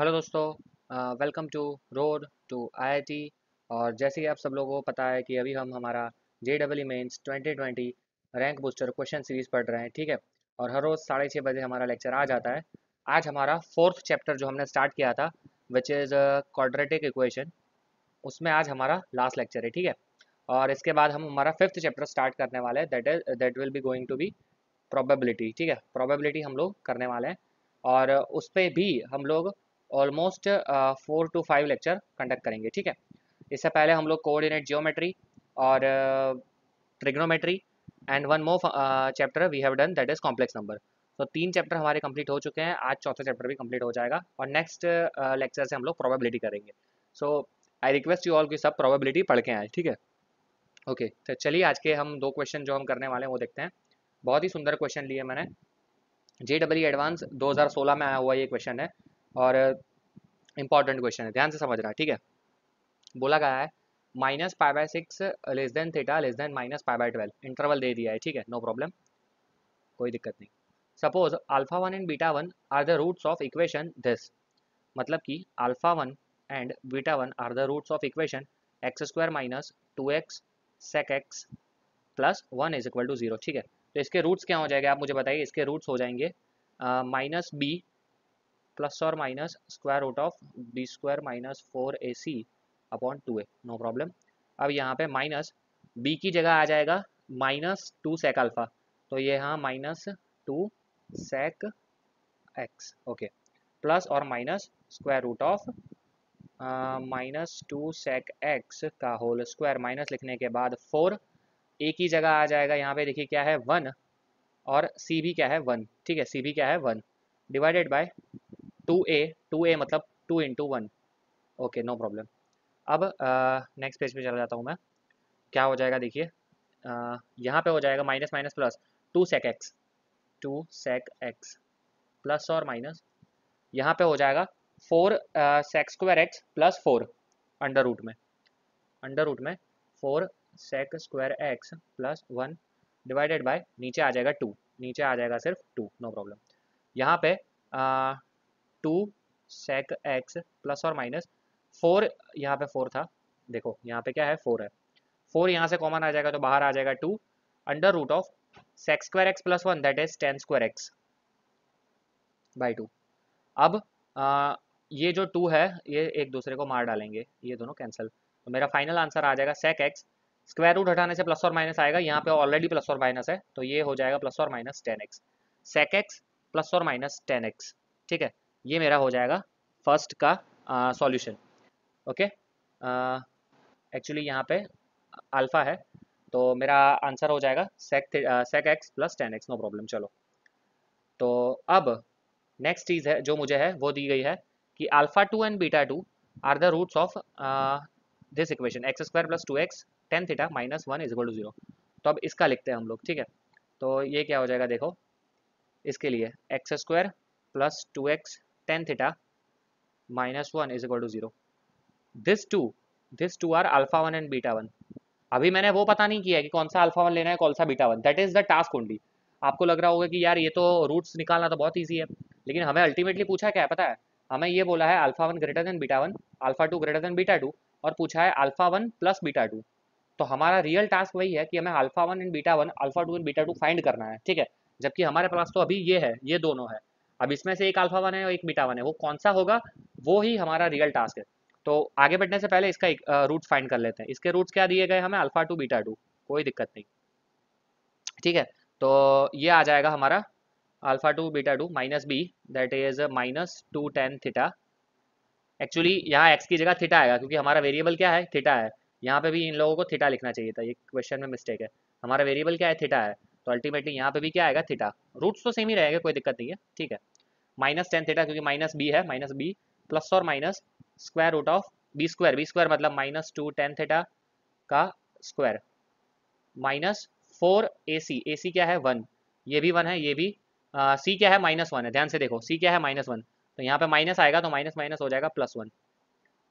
Hello दोस्तों welcome to road to IIT और जैसे कि आप सब लोगों को पता है कि अभी हम हमारा J double E mains twenty twenty rank booster question series पढ़ रहे हैं ठीक है और हर रोज़ साढ़े छः बजे हमारा लेक्चर आ जाता है आज हमारा फोर्थ चैप्टर जो हमने स्टार्ट किया था विच इज़ क्वाड्रेटिक इक्वेशन उसमें आज हमारा लास्ट लेक्चर है ठीक है और इसके बाद हम हमारा फिफ्थ चैप्टर स्टार्ट करने वाले हैं that is that will be going to be probability ठीक है प्रोबेबिलिटी हम लोग करने वाले हैं और उस पर भी हम लोग almost four to five lecture conduct करेंगे ठीक है इससे पहले हम लोग कोऑर्डिनेट जियोमेट्री और trigonometry and one more chapter we have done that is complex number तो तीन चैप्टर हमारे कंप्लीट हो चुके हैं आज चौथा चैप्टर भी कंप्लीट हो जाएगा और नेक्स्ट लेक्चर uh, से हम लोग प्रोबेबिलिटी करेंगे so I request you all की सब प्रोबेबिलिटी पढ़ के आए ठीक है ओके तो चलिए आज के हम दो क्वेश्चन जो हम करने वाले हैं वो देखते हैं बहुत ही सुंदर क्वेश्चन लिए मैंने जे डब्ल्यू एडवांस 2016 में आया हुआ ये क्वेश्चन है और इंपॉर्टेंट क्वेश्चन है ध्यान से समझना ठीक है बोला गया है minus pi by six less than theta less than minus pi by twelve interval दे दिया है ठीक है नो प्रॉब्लम कोई दिक्कत नहीं suppose alpha one and beta one are the roots of equation this मतलब कि alpha one and beta one are the roots of equation x square minus two x sec x plus one is equal to zero ठीक है तो इसके roots क्या हो जाएगा आप मुझे बताइए इसके रूट्स हो जाएंगे माइनस बी प्लस और minus square root of b square minus four a c upon two a no problem अब यहाँ पे माइनस बी की जगह आ जाएगा माइनस टू सेक अल्फा तो ये हाँ minus two sec x okay plus और minus square root of minus two sec x का होल स्क्वायर माइनस लिखने के बाद फोर ए की जगह आ जाएगा यहाँ पे देखिए क्या है वन और सी भी क्या है वन ठीक है सी भी क्या है one divided by two a two a मतलब two into one okay no problem अब नेक्स्ट uh, पेज पे चला जाता हूँ मैं क्या हो जाएगा देखिए uh, यहाँ पे हो जाएगा minus minus plus two sec x two sec x plus और माइनस यहाँ पे हो जाएगा four sec square x plus four under root में अंडर रूट में four sec square x plus one divided by नीचे आ जाएगा टू नीचे आ जाएगा सिर्फ टू नो प्रॉब्लम यहाँ पे uh, two sec x plus और माइनस फोर यहाँ पे फोर था देखो यहाँ पे क्या है फोर है फोर यहाँ से कॉमन आ जाएगा तो बाहर आ जाएगा two under root of sec square x plus one that is tan square x by two अब आ, ये जो टू है ये एक दूसरे को मार डालेंगे ये दोनों कैंसिल तो मेरा फाइनल आंसर आ जाएगा सेक एक्स स्क्वायर रूट हटाने से प्लस और माइनस आएगा यहाँ पे ऑलरेडी प्लस और माइनस है तो ये हो जाएगा प्लस और minus tan x sec x plus और माइनस टेन एक्स ठीक है ये मेरा हो जाएगा फर्स्ट का सॉल्यूशन ओके एक्चुअली यहाँ पे अल्फ़ा है तो मेरा आंसर हो जाएगा sec sec x plus tan x no problem चलो तो अब नेक्स्ट चीज़ है जो मुझे है वो दी गई है कि alpha two and beta two are the roots of this equation x square plus two x tan theta minus one is to zero तो अब इसका लिखते हैं हम लोग ठीक है तो ये क्या हो जाएगा देखो इसके लिए x square plus two x tan theta minus 1 is equal to 0. This two, this two are alpha 1 and beta 1. अभी मैंने वो पता नहीं किया कि कौन सा अल्फा वन लेना है कौन सा beta one that is the task only आपको लग रहा होगा कि यार ये तो रूट्स निकालना तो बहुत ईजी है लेकिन हमें अल्टीमेटली पूछा क्या पता है हमें ये बोला है alpha one greater than beta one alpha two greater than beta two और पूछा है alpha one plus beta two तो हमारा रियल टास्क वही है कि हमें alpha one and beta one alpha two and beta two find करना है ठीक है जबकि हमारे पास तो अभी ये है ये दोनों है अब इसमें से एक अल्फा वन है और एक बीटा वन है वो कौन सा होगा वो ही हमारा रियल टास्क है तो आगे बढ़ने से पहले इसका एक, रूट फाइंड कर लेते हैं इसके रूट्स क्या दिए गए हमें अल्फा टू बीटा टू कोई दिक्कत नहीं ठीक है तो ये आ जाएगा हमारा alpha two beta two minus b that is minus two tan theta actually यहाँ एक्स की जगह थीटा आएगा क्योंकि हमारा वेरिएबल क्या है थीटा है यहाँ पे भी इन लोगों को थीटा लिखना चाहिए था ये क्वेश्चन में मिस्टेक है हमारा वेरिएबल क्या है थीटा है तो अल्टीमेटली यहाँ पे भी क्या आएगा थीटा रूट्स तो सेम ही रहेगा कोई दिक्कत नहीं है ठीक है माइनस टेन थीटा क्योंकि माइनस बी है माइनस बी प्लस और minus square root of b square b square मतलब माइनस टू टेन थीटा का square minus four a c a c क्या है वन ये भी वन है ये भी आ, सी क्या है माइनस वन है ध्यान से देखो सी क्या है माइनस वन तो यहाँ पे माइनस आएगा तो माइनस माइनस हो जाएगा प्लस वन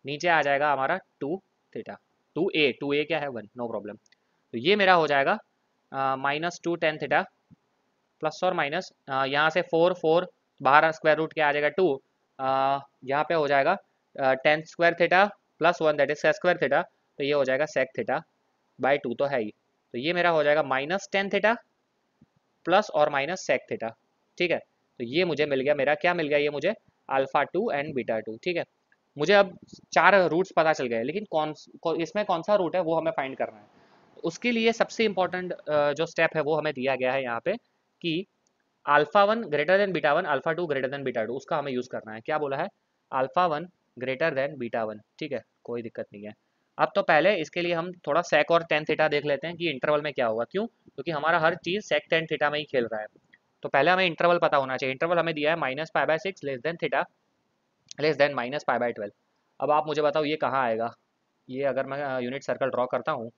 नीचे आ जाएगा हमारा two theta two a two a क्या है वन नो प्रॉब्लम तो ये मेरा हो जाएगा minus two tan theta plus और माइनस यहाँ से फोर फोर बाहर स्क्वायर रूट के आ जाएगा टू यहाँ पे हो जाएगा tan square theta plus one that is square theta तो ये हो जाएगा सेक थीटा बाई टू तो है ही तो ये मेरा हो जाएगा माइनस टेन थीटा प्लस और माइनस सेक थीटा ठीक है तो ये मुझे मिल गया मेरा क्या मिल गया ये मुझे alpha two and beta two ठीक है मुझे अब चार रूट्स पता चल गए लेकिन कौन इसमें कौन सा रूट है वो हमें फाइंड करना है उसके लिए सबसे इंपॉर्टेंट जो स्टेप है वो हमें दिया गया है यहाँ पे कि alpha one greater than beta one alpha two greater than beta two उसका हमें यूज़ करना है क्या बोला है alpha one greater than beta one ठीक है कोई दिक्कत नहीं है अब तो पहले इसके लिए हम थोड़ा सेक और टेन थीटा देख लेते हैं कि इंटरवल में क्या होगा क्यों क्योंकि हमारा हर चीज़ सेक टेन थीटा में ही खेल रहा है तो पहले हमें इंटरवल पता होना चाहिए इंटरवल हमें दिया है minus five by six less than theta less than minus five by twelve अब आप मुझे बताओ ये कहाँ आएगा ये अगर मैं यूनिट सर्कल ड्रॉ करता हूँ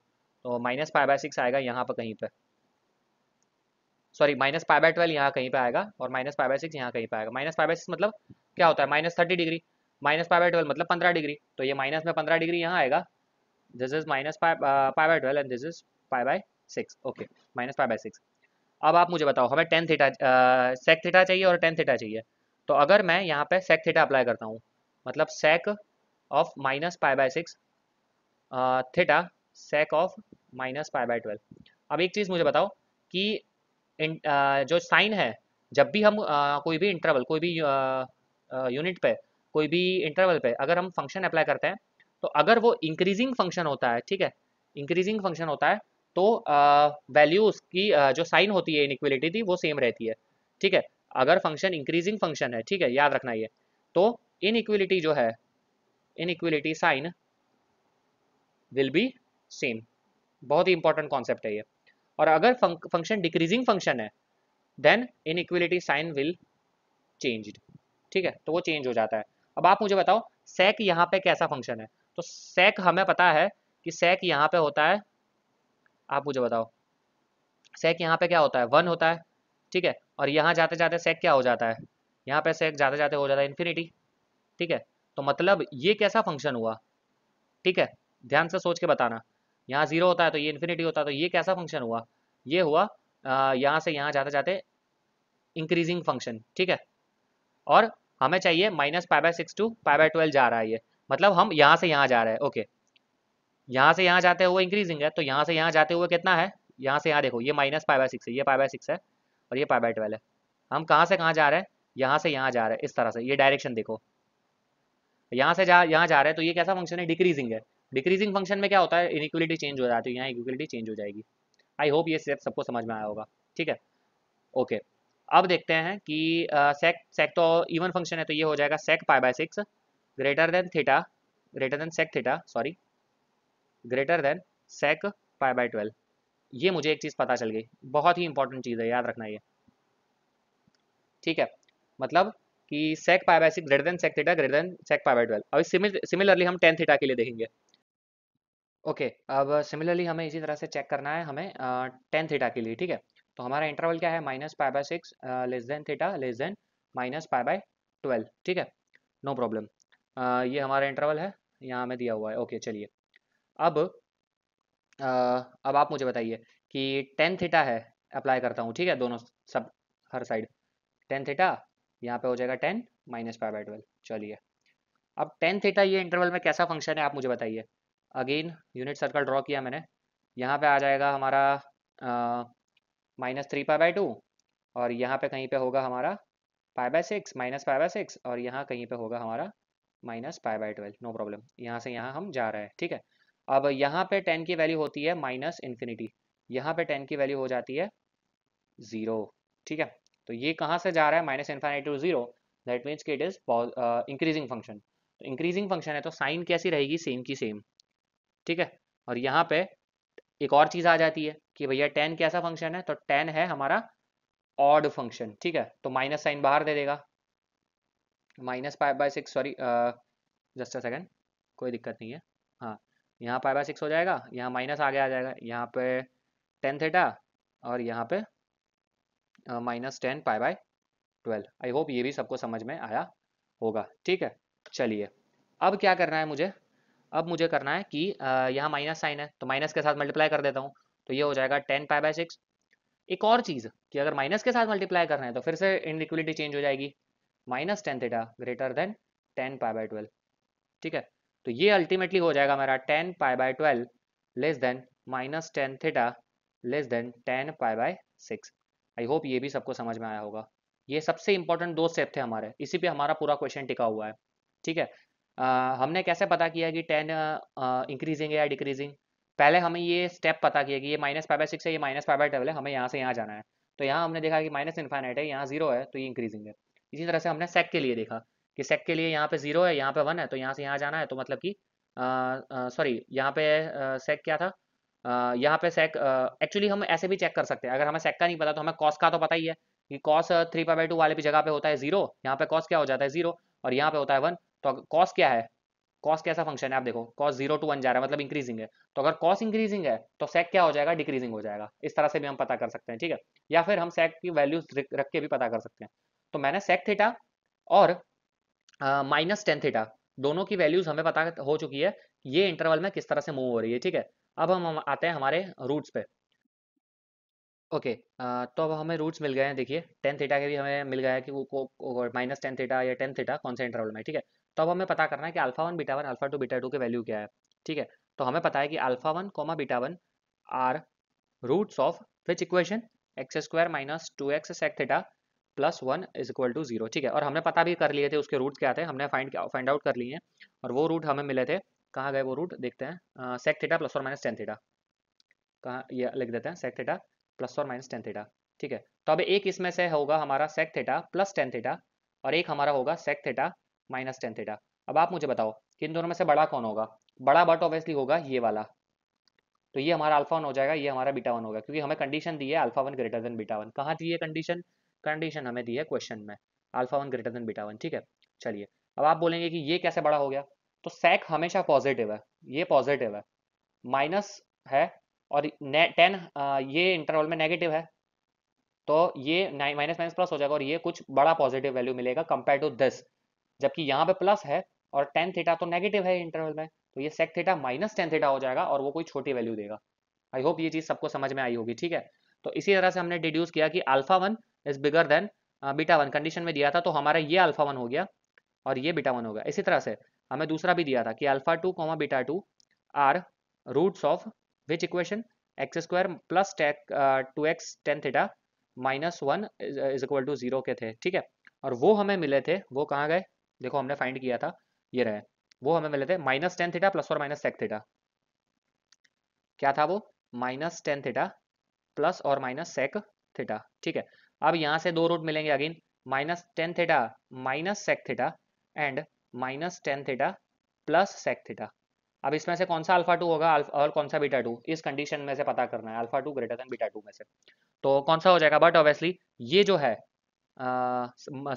तो माइनस फाइव बाय सिक्स आएगा यहाँ पर कहीं पर sorry minus five by twelve यहाँ कहीं पर आएगा और माइनस फाइव बाय सिक्स यहाँ कहीं पर आएगा माइनस फाइव बाय सिक्स मतलब क्या होता है minus thirty degree minus five by twelve मतलब पंद्रह डिग्री तो ये माइनस में पंद्रह डिग्री यहाँ आएगा this is minus five five by twelve and this is five by six okay minus five by six अब आप मुझे बताओ हमें टेन थीटा सेक थीटा चाहिए और टेन थीटा चाहिए तो अगर मैं यहाँ पे सेक थीटा अप्लाई करता हूँ मतलब sec of minus five by six theta sec of minus pi by twelve अब एक चीज़ मुझे बताओ कि इन, आ, जो साइन है जब भी हम आ, कोई भी इंटरवल कोई भी यूनिट पे कोई भी इंटरवल पे अगर हम फंक्शन अप्लाई करते हैं तो अगर वो इंक्रीजिंग फंक्शन होता है ठीक है इंक्रीजिंग फंक्शन होता है तो वैल्यूज की आ, जो साइन होती है इनक्वलिटी थी वो सेम रहती है ठीक है अगर फंक्शन इंक्रीजिंग फंक्शन है ठीक है याद रखना ये तो इनक्वलिटी जो है inequality sign will be same बहुत ही इंपॉर्टेंट कॉन्सेप्ट है ये और अगर फंक्शन डिक्रीजिंग फंक्शन है then inequality sign will change ठीक है तो वो चेंज हो जाता है अब आप मुझे बताओ सेक यहाँ पे कैसा फंक्शन है तो सेक हमें पता है कि सेक यहाँ पे होता है आप मुझे बताओ सेक यहाँ पे क्या होता है वन होता है ठीक है और यहाँ जाते जाते सेक क्या हो जाता है यहाँ पे सेक जाते जाते हो जाता है इन्फिनिटी ठीक है तो मतलब ये कैसा फंक्शन हुआ ठीक है ध्यान से सोच के बताना यहाँ जीरो होता है तो ये इन्फिनिटी होता है तो ये कैसा फंक्शन हुआ ये हुआ यहाँ से यहाँ जाते जाते इंक्रीजिंग फंक्शन ठीक है और हमें चाहिए minus five by six to five by twelve जा रहा है ये मतलब हम यहाँ से यहाँ जा रहे हैं ओके यहाँ से यहाँ जाते हुए इंक्रीजिंग है तो यहाँ से यहाँ जाते हुए कितना है यहाँ से यहाँ देखो ये माइनस फाइव बाय सिक्स है ये फाइव बाय सिक्स है और ये फाइव बाय ट्वेल्व है हम कहाँ से कहाँ जा रहे हैं यहाँ से यहाँ जा रहे हैं इस तरह से ये डायरेक्शन देखो यहाँ से जा यहाँ जा रहे हैं तो ये कैसा फंक्शन है डिक्रीजिंग है डिक्रीजिंग फंक्शन में क्या होता है इनक्वलिटी चेंज हो जाती है तो यहाँ इक्वलिटी चेंज हो जाएगी आई होप ये स्टेप सबको समझ में आया होगा ठीक है ओके अब देखते हैं कि सेक सेक तो इवन फंक्शन है तो ये हो जाएगा sec pi by six greater than theta greater than sec theta sorry greater than sec pi by twelve ये मुझे एक चीज़ पता चल गई बहुत ही इंपॉर्टेंट चीज़ है याद रखना ये ठीक है मतलब कि sec pi by six greater than sec theta greater than sec pi by twelve अब सिमिलरली हम टेन थीटा के लिए देखेंगे ओके अब सिमिलरली हमें इसी तरह से चेक करना है हमें टेन थीटा के लिए ठीक है तो हमारा इंटरवल क्या है minus five by six less than theta less than minus five by twelve ठीक है नो प्रॉब्लम ये हमारा इंटरवल है यहाँ हमें दिया हुआ है ओके चलिए अब uh, अब आप मुझे बताइए कि टेन थीटा है अप्लाई करता हूँ ठीक है दोनों सब हर साइड टेन थीटा यहाँ पे हो जाएगा tan minus five by twelve चलिए अब टेन थीटा ये इंटरवल में कैसा फंक्शन है आप मुझे बताइए अगेन यूनिट सर्कल ड्रॉ किया मैंने यहाँ पे आ जाएगा हमारा minus three pi by two और यहाँ पे कहीं पे होगा हमारा pi by six minus pi by six और यहाँ कहीं पे होगा हमारा minus pi by twelve no problem यहाँ से यहाँ हम जा रहे हैं ठीक है अब यहाँ पे टेन की वैल्यू होती है माइनस इन्फिनिटी यहाँ पे टेन की वैल्यू हो जाती है ज़ीरो ठीक है तो ये कहाँ से जा रहा है minus infinity to zero that means कि it is increasing function increasing function है तो साइन कैसी रहेगी सेम की सेम ठीक है और यहाँ पे एक और चीज़ आ जाती है कि भैया टेन कैसा फंक्शन है तो टेन है हमारा ऑड फंक्शन ठीक है तो माइनस साइन बाहर दे देगा minus five by six sorry just a second कोई दिक्कत नहीं है हाँ यहाँ फाइव बाय सिक्स हो जाएगा यहाँ माइनस आगे आ जाएगा यहाँ पे टेन थेटा और यहाँ पे minus tan five by twelve I hope ये भी सबको समझ में आया होगा ठीक है चलिए अब क्या करना है मुझे अब मुझे करना है कि यहाँ माइनस साइन है तो माइनस के साथ मल्टीप्लाई कर देता हूँ तो ये हो जाएगा टेन पाई बाय सिक्स एक और चीज़ कि अगर माइनस के साथ मल्टीप्लाई करना है तो फिर से इनलिक्विलिटी चेंज हो जाएगी minus tan theta greater than tan pi by twelve ठीक है तो ये अल्टीमेटली हो जाएगा मेरा tan pi by twelve less than minus tan theta less than tan pi by six I hope ये भी सबको समझ में आया होगा ये सबसे इंपॉर्टेंट दो स्टेप थे हमारे इसी पे हमारा पूरा क्वेश्चन टिका हुआ है ठीक है हमने कैसे पता किया कि टेन इंक्रीजिंग है या डिक्रीजिंग पहले हमें ये स्टेप पता किया कि ये माइनस फाइव बाई सिक्स है ये माइनस फाइव बाई ट्वेल्व है हमें यहाँ से यहाँ जाना है तो यहाँ हमने देखा कि माइनस इन्फाइनाइट है यहाँ जीरो है तो ये इंक्रीजिंग है इसी तरह से हमने सेक के लिए देखा कि सेक के लिए यहाँ पे जीरो है यहाँ पे वन है तो यहाँ से यहाँ जाना है तो मतलब कि सॉरी यहाँ पे सेक क्या था यहाँ पे सेक एक्चुअली हम ऐसे भी चेक कर सकते हैं अगर हमें सेक का नहीं पता तो हमें कॉस का तो पता ही है कि cos three pi by two वाले भी जगह पे होता है जीरो यहाँ पे कॉस क्या हो जाता है जीरो और यहाँ पे होता है वन तो कॉस क्या है कॉस कैसा फंक्शन है आप देखो कॉस जीरो टू वन जा रहा है मतलब इंक्रीजिंग है तो अगर कॉस इंक्रीजिंग है तो सेक क्या हो जाएगा डिक्रीजिंग हो जाएगा इस तरह से भी हम पता कर सकते हैं ठीक है या फिर हम सेक की वैल्यूज रख के भी पता कर सकते हैं तो मैंने सेक थीटा और माइनस टेन थीटा दोनों की वैल्यूज हमें पता हो चुकी है ये इंटरवल में किस तरह से मूव हो रही है ठीक है अब हम आते हैं हमारे रूट्स पे ओके okay, तो अब हमें रूट्स मिल गए हैं देखिए टेन थीटा के भी हमें मिल गया है कि वो माइनस टेन थीटा या टेन थीटा कौन से इंटरवल में ठीक है तो अब हमें पता करना है कि alpha one beta one alpha two beta two के वैल्यू क्या है ठीक है तो हमें पता है कि alpha one comma beta one are roots of which equation x square minus two x sec theta plus one is equal to zero ठीक है और हमने पता भी कर लिए थे उसके रूट क्या थे हमने फाइंड फाइंड आउट कर लिए हैं और वो रूट हमें मिले थे कहाँ गए वो रूट देखते हैं सेक थीटा प्लस और माइनस टेन थीटा कहाँ ये लिख देते हैं सेक थीटा प्लस और माइनस टेन थीटा ठीक है तो अब एक इसमें से होगा हमारा sec theta plus tan theta और एक हमारा होगा sec theta minus tan theta अब आप मुझे बताओ कि इन दोनों में से बड़ा कौन होगा बड़ा बट ऑब्वियसली होगा ये वाला तो ये हमारा अल्फा वन हो जाएगा ये हमारा बीटा वन होगा क्योंकि हमें कंडीशन दी है alpha one greater than beta one कहाँ दी है कंडीशन कंडीशन हमें दी है क्वेश्चन में alpha one greater than beta one ठीक है चलिए अब आप बोलेंगे कि ये कैसे बड़ा हो गया तो सेक हमेशा पॉजिटिव है ये पॉजिटिव है माइनस है और टेन ये इंटरवल में नेगेटिव है तो ये माइनस माइनस प्लस हो जाएगा और ये कुछ बड़ा पॉजिटिव वैल्यू मिलेगा कंपेयर टू दिस जबकि यहाँ पे प्लस है और टेन थीटा तो नेगेटिव है इंटरवल में तो ये sec theta minus tan theta हो जाएगा और वो कोई छोटी वैल्यू देगा आई होप ये चीज सबको समझ में आई होगी ठीक है तो इसी तरह से हमने डिड्यूस किया कि alpha one is bigger than beta one condition में दिया था तो हमारा ये अल्फा वन हो गया और ये बीटा वन हो गया इसी तरह से हमें दूसरा भी दिया था कि alpha two comma beta two are roots of which equation x square plus two x tan theta minus one is equal to zero के थे ठीक है और वो हमें मिले थे वो कहाँ गए देखो हमने फाइंड किया था ये रहे वो हमें मिले थे माइनस टेन थीटा प्लस और माइनस सेक थीटा क्या था वो माइनस टेन थीटा प्लस और माइनस सेक थीटा ठीक है अब यहां से दो रूट मिलेंगे again minus tan theta minus sec theta and minus tan theta plus sec theta अब इसमें से कौन सा अल्फा टू होगा और कौन सा बीटा टू इस कंडीशन में से पता करना है alpha two greater than beta two में से तो कौन सा हो जाएगा बट ऑब्वियसली ये जो है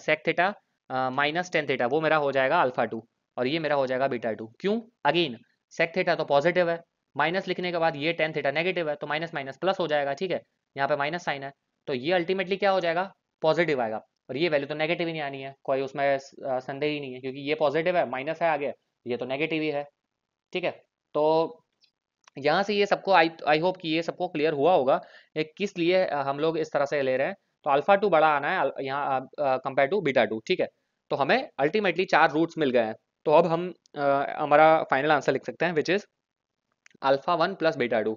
sec theta minus tan theta वो मेरा हो जाएगा अल्फा टू और ये मेरा हो जाएगा बीटा टू क्यों अगेन सेक थीटा तो पॉजिटिव है माइनस लिखने के बाद ये टेन थीटा नेगेटिव है तो माइनस माइनस प्लस हो जाएगा ठीक है यहाँ पे माइनस साइन है तो ये अल्टीमेटली क्या हो जाएगा पॉजिटिव आएगा और ये वैल्यू तो नेगेटिव ही नहीं आनी है कोई उसमें संदेह ही नहीं है क्योंकि ये पॉजिटिव है माइनस है आगे ये तो नेगेटिव ही है ठीक है तो यहाँ से ये सबको आई आई होप कि ये सबको क्लियर हुआ होगा एक किस लिए हम लोग इस तरह से ले रहे हैं तो अल्फा टू बड़ा आना है यहाँ कंपेयर टू बीटा टू ठीक है तो हमें अल्टीमेटली चार रूट्स मिल गए हैं तो अब हम हमारा फाइनल आंसर लिख सकते हैं which is alpha one plus beta two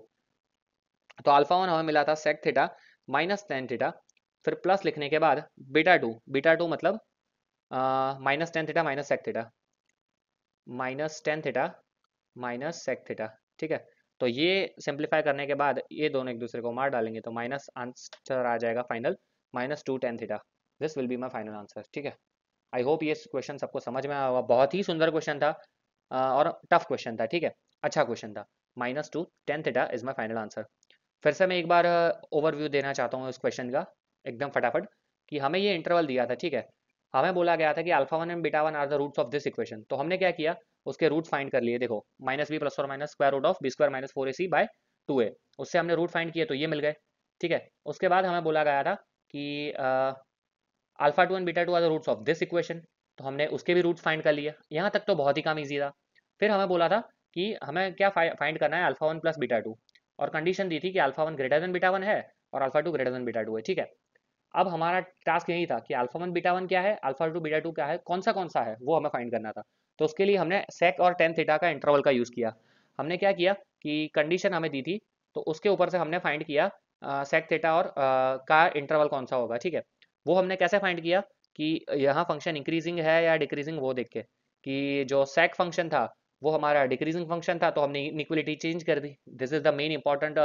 तो अल्फा वन हमें मिला था sec theta minus tan theta फिर प्लस लिखने के बाद बीटा टू बीटा टू मतलब minus tan theta minus sec theta minus tan theta minus sec theta ठीक है तो ये सिंप्लीफाई करने के बाद ये दोनों एक दूसरे को मार डालेंगे तो माइनस आंसर आ जाएगा final minus two tan theta this will be my final answer ठीक है आई होप ये क्वेश्चन सबको समझ में आया होगा बहुत ही सुंदर क्वेश्चन था और टफ क्वेश्चन था ठीक है अच्छा क्वेश्चन था minus two tan theta is my final answer फिर से मैं एक बार ओवरव्यू देना चाहता हूँ इस क्वेश्चन का एकदम फटाफट कि हमें ये इंटरवल दिया था ठीक है हमें बोला गया था कि alpha one and beta one are the roots of this equation तो हमने क्या किया उसके रूट फाइंड कर लिए देखो माइनस बी प्लस और minus square root of b square minus four a c by two a उससे हमने रूट फाइंड किए तो ये मिल गए ठीक है उसके बाद हमें बोला गया था कि alpha two and beta two are the roots of this equation तो हमने उसके भी रूट्स फाइंड कर लिया यहाँ तक तो बहुत ही काम ईजी था फिर हमें बोला था कि हमें क्या फाइंड करना है alpha one plus beta two और कंडीशन दी थी कि alpha one greater than beta one है और alpha two greater than beta two है ठीक है अब हमारा टास्क यही था कि अल्फा वन बीटा वन क्या है अल्फा टू बीटा टू क्या है कौन सा कौन सा है वो हमें फाइंड करना था तो उसके लिए हमने सेक और टेन थीटा का इंटरवल का यूज़ किया हमने क्या किया कि कंडीशन हमें दी थी तो उसके ऊपर से हमने फाइंड किया सेक थीटा और आ, का इंटरवल कौन सा होगा ठीक है वो हमने कैसे फाइंड किया कि यहाँ फंक्शन इंक्रीजिंग है या डिक्रीजिंग वो देख के कि जो सेक फंक्शन था वो हमारा डिक्रीजिंग फंक्शन था तो हमने इक्वलिटी चेंज कर दी this is the main important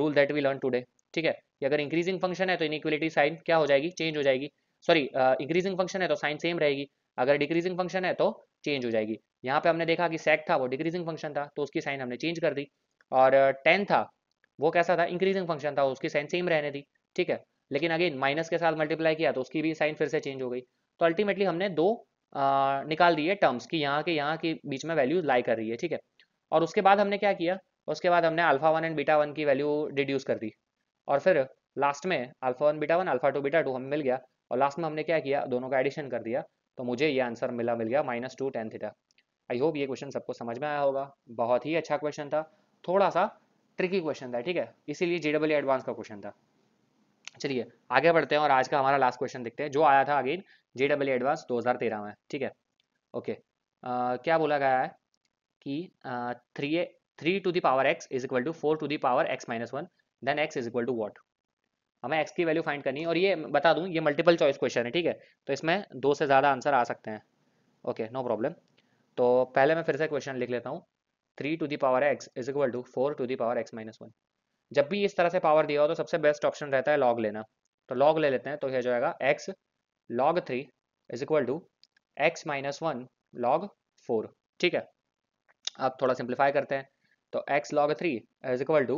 rule that we learn today ठीक है कि अगर इंक्रीजिंग फंक्शन है तो इनइक्वलिटी साइन क्या हो जाएगी चेंज हो जाएगी सॉरी इंक्रीजिंग फंक्शन है तो साइन सेम रहेगी अगर डिक्रीजिंग फंक्शन है तो चेंज हो जाएगी यहाँ पे हमने देखा कि सेक था वो डिक्रीजिंग फंक्शन था तो उसकी साइन हमने चेंज कर दी और टेन uh, था वो कैसा था इंक्रीजिंग फंक्शन था उसकी साइन सेम रहने दी ठीक है लेकिन अगेन माइनस के साथ मल्टीप्लाई किया तो उसकी भी साइन फिर से चेंज हो गई तो अल्टीमेटली हमने दो आ, निकाल दिए टर्म्स की यहाँ के यहाँ के बीच में वैल्यू लाई कर रही है ठीक है और उसके बाद हमने क्या किया उसके बाद हमने alpha one and beta one की वैल्यू डिड्यूस कर दी और फिर लास्ट में alpha one beta one alpha two beta two हमें मिल गया और लास्ट में हमने क्या किया दोनों का एडिशन कर दिया तो मुझे ये आंसर मिला मिल गया minus two tan theta I hope ये क्वेश्चन सबको समझ में आया होगा बहुत ही अच्छा क्वेश्चन था थोड़ा सा ट्रिकी क्वेश्चन था ठीक है इसीलिए जे एडवांस का क्वेश्चन था चलिए आगे बढ़ते हैं और आज का हमारा लास्ट क्वेश्चन देखते हैं जो आया था अगेन जे डब्ल्यू एडवांस 2013 में ठीक है ओके आ, क्या बोला गया है कि three three to the power x is equal to four to the power x minus one then x is equal to what हमें एक्स की वैल्यू फाइंड करनी है और ये बता दूँ ये मल्टीपल चॉइस क्वेश्चन है ठीक है तो इसमें दो से ज़्यादा आंसर आ सकते हैं ओके नो प्रॉब्लम तो पहले मैं फिर से क्वेश्चन लिख लेता हूँ three to the power x is equal to four to the power x minus one जब भी इस तरह से पावर दिया हो तो सबसे बेस्ट ऑप्शन रहता है लॉग लेना तो लॉग ले लेते हैं तो यह जो आएगा x log three is equal to x minus one log four ठीक है आप थोड़ा सिंप्लीफाई करते हैं तो x log three is equal to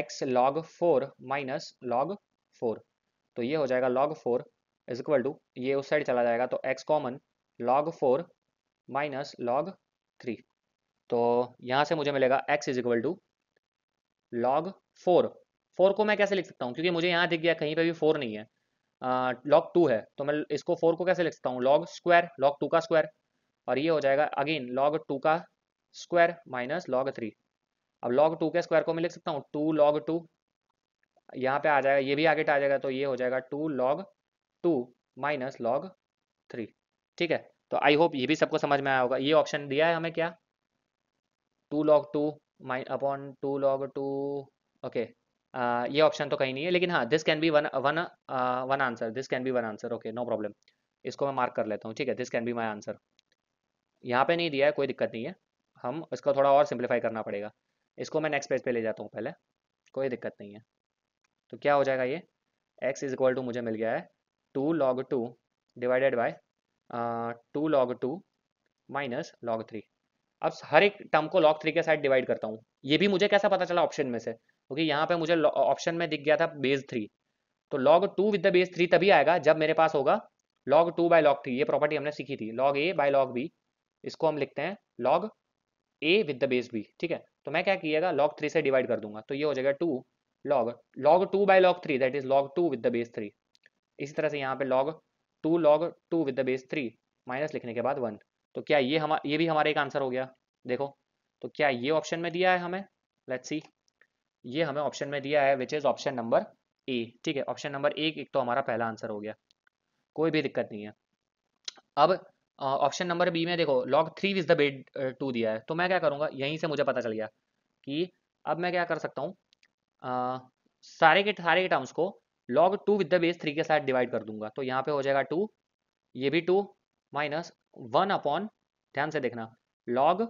x log four minus log four तो ये हो जाएगा log four is equal to ये उस साइड चला जाएगा तो x common log four minus log three तो यहाँ से मुझे मिलेगा x is equal to log four four को मैं कैसे लिख सकता हूँ क्योंकि मुझे यहाँ दिख गया कहीं पे भी फोर नहीं है लॉग टू है तो मैं इसको फोर को कैसे लिख सकता हूँ लॉग स्क्वायर लॉग टू का स्क्वायर और ये हो जाएगा अगेन लॉग टू का स्क्वायर माइनस लॉग थ्री अब लॉग टू के स्क्वायर को मैं लिख सकता हूँ टू लॉग टू यहाँ पे आ जाएगा ये भी आगे आ जाएगा तो ये हो जाएगा two log two minus log three ठीक है तो आई होप ये भी सबको समझ में आया होगा ये ऑप्शन दिया है हमें क्या two log two mine upon two log two okay ये ऑप्शन तो कहीं नहीं है लेकिन हाँ this can be one one one answer this can be one answer okay no problem इसको मैं मार्क कर लेता हूँ ठीक है this can be my answer यहाँ पे नहीं दिया है कोई दिक्कत नहीं है हम इसको थोड़ा और सिंप्लीफाई करना पड़ेगा इसको मैं नेक्स्ट पेज पे ले जाता हूँ पहले कोई दिक्कत नहीं है तो क्या हो जाएगा ये एक्स इज इक्वल टू मुझे मिल गया है two log two divided by two log two minus log three अब हर एक टर्म को लॉग थ्री के साथ डिवाइड करता हूँ ये भी मुझे कैसा पता चला ऑप्शन में से क्योंकि यहाँ पे मुझे ऑप्शन में दिख गया था बेस थ्री तो log two with the base three तभी आएगा जब मेरे पास होगा log two by log three ये प्रॉपर्टी हमने सीखी थी log a by log b इसको हम लिखते हैं log a with the base b ठीक है तो मैं क्या किएगा लॉग थ्री से डिवाइड कर दूंगा तो ये हो जाएगा two log log two by log three that is log two with the base three इसी तरह से यहाँ पे log two log two with the base three minus लिखने के बाद वन तो क्या ये हमारा ये भी हमारा एक आंसर हो गया देखो तो क्या ये ऑप्शन में दिया है हमें लेट्स सी ये हमें ऑप्शन में दिया है which is option number a ठीक है ऑप्शन नंबर ए एक तो हमारा पहला आंसर हो गया कोई भी दिक्कत नहीं है अब ऑप्शन नंबर बी में देखो log three with the base two दिया है तो मैं क्या करूँगा यहीं से मुझे पता चल गया कि अब मैं क्या कर सकता हूँ सारे के सारे के टर्म्स को log two with the base three के साथ डिवाइड कर दूंगा तो यहाँ पे हो जाएगा टू ये भी टू माइनस वन अपॉन ध्यान से देखना log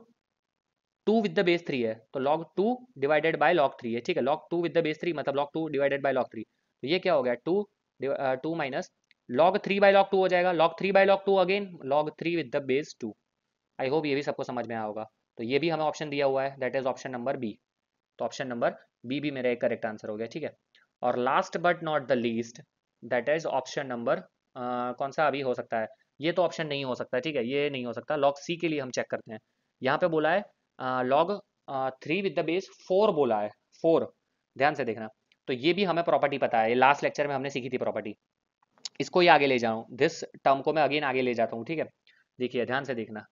two with the base three है तो log two divided by log three है ठीक है log two with the base three मतलब log two divided by log three तो ये क्या हो गया two two minus log three by log two हो जाएगा log three by log two again log three with the base two I hope ये भी सबको समझ में आया होगा तो ये भी हमें ऑप्शन दिया हुआ है that is option number b तो ऑप्शन नंबर बी भी मेरा एक करेक्ट आंसर हो गया ठीक है और last but not the least that is option number कौन सा अभी हो सकता है ये तो ऑप्शन नहीं हो सकता ठीक है ये नहीं हो सकता लॉग सी के लिए हम चेक करते हैं यहाँ पे बोला है log three with the base four बोला है फोर ध्यान से देखना तो ये भी हमें प्रॉपर्टी पता है लास्ट लेक्चर में हमने सीखी थी प्रॉपर्टी इसको ही आगे ले जाऊँ दिस टर्म को मैं अगेन आगे ले जाता हूँ ठीक है देखिए ध्यान से देखना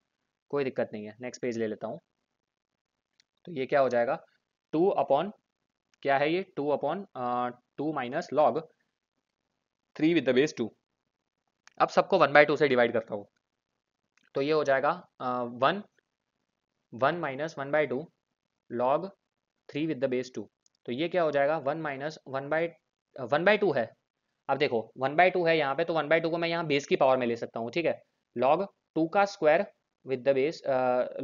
कोई दिक्कत नहीं है नेक्स्ट पेज ले लेता हूँ तो ये क्या हो जाएगा टू अपॉन क्या है ये two upon two minus log three with the base two अब सबको वन बाय टू से डिवाइड करता हूँ तो ये हो जाएगा one one minus one by two log three with the base two तो ये क्या हो जाएगा one minus one by one by two है अब देखो वन बाय टू है यहाँ पे तो वन बाय टू को मैं यहाँ बेस की पावर में ले सकता हूँ ठीक है लॉग टू का square with the base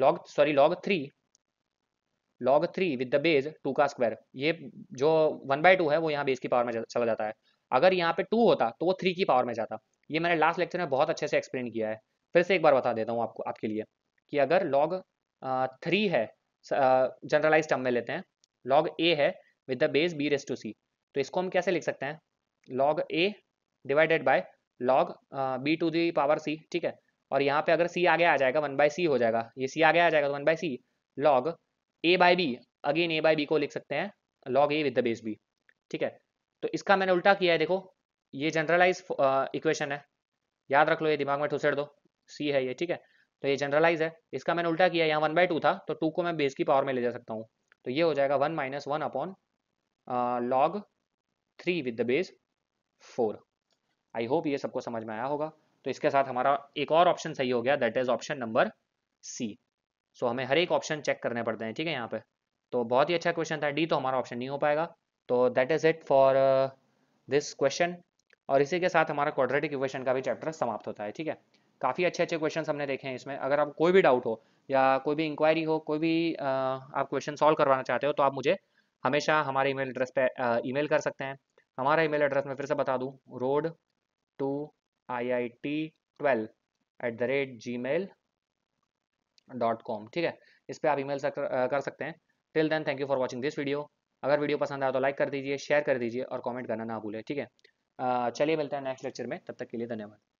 log sorry log three log three with the base two का स्क्वायर ये जो वन बाय टू है वो यहाँ बेस की पावर में चला जाता है अगर यहाँ पे टू होता तो वो थ्री की पावर में जाता ये मैंने लास्ट लेक्चर में बहुत अच्छे से एक्सप्लेन किया है फिर से एक बार बता देता हूँ आपको आपके लिए कि अगर लॉग थ्री है जनरलाइज टर्म में लेते हैं लॉग ए है with the base b raise to c तो इसको हम कैसे लिख सकते हैं log a divided by log b to the power c ठीक है और यहाँ पे अगर सी आगे आ जाएगा वन बाय सी हो जाएगा ये सी आगे आ जाएगा तो one by c log a by b again a by b को लिख सकते हैं log a with the base b ठीक है तो इसका मैंने उल्टा किया है देखो ये जनरलाइज इक्वेशन uh, है याद रख लो ये दिमाग में ठुसेड़ दो सी है ये ठीक है तो ये जनरलाइज है इसका मैंने उल्टा किया यहाँ वन बाई टू था तो टू को मैं बेस की पावर में ले जा सकता हूँ तो ये हो जाएगा one minus one upon log three with the base four I hope ये सबको समझ में आया होगा तो इसके साथ हमारा एक और ऑप्शन सही हो गया that is option number c so हमें हर एक ऑप्शन चेक करने पड़ते हैं ठीक है यहाँ पे तो बहुत ही अच्छा क्वेश्चन था डी तो हमारा ऑप्शन नहीं हो पाएगा तो that is it for this question और इसी के साथ हमारा क्वाड्रेटिक इक्वेशन का भी चैप्टर समाप्त होता है ठीक है काफ़ी अच्छे अच्छे क्वेश्चन हमने देखे हैं इसमें अगर आप कोई भी डाउट हो या कोई भी इंक्वायरी हो कोई भी आप क्वेश्चन सॉल्व करवाना चाहते हो तो आप मुझे हमेशा हमारे ईमेल एड्रेस पे ईमेल कर सकते हैं हमारा ईमेल एड्रेस मैं फिर से बता दूँ road to I I T twelve at the rate Gmail dot com ठीक है इस पर आप ईमेल कर सकते हैं till then thank you for watching this video अगर वीडियो पसंद आया तो लाइक कर दीजिए शेयर कर दीजिए और कॉमेंट करना ना भूलें ठीक है चलिए मिलते हैं नेक्स्ट लेक्चर में तब तक के लिए धन्यवाद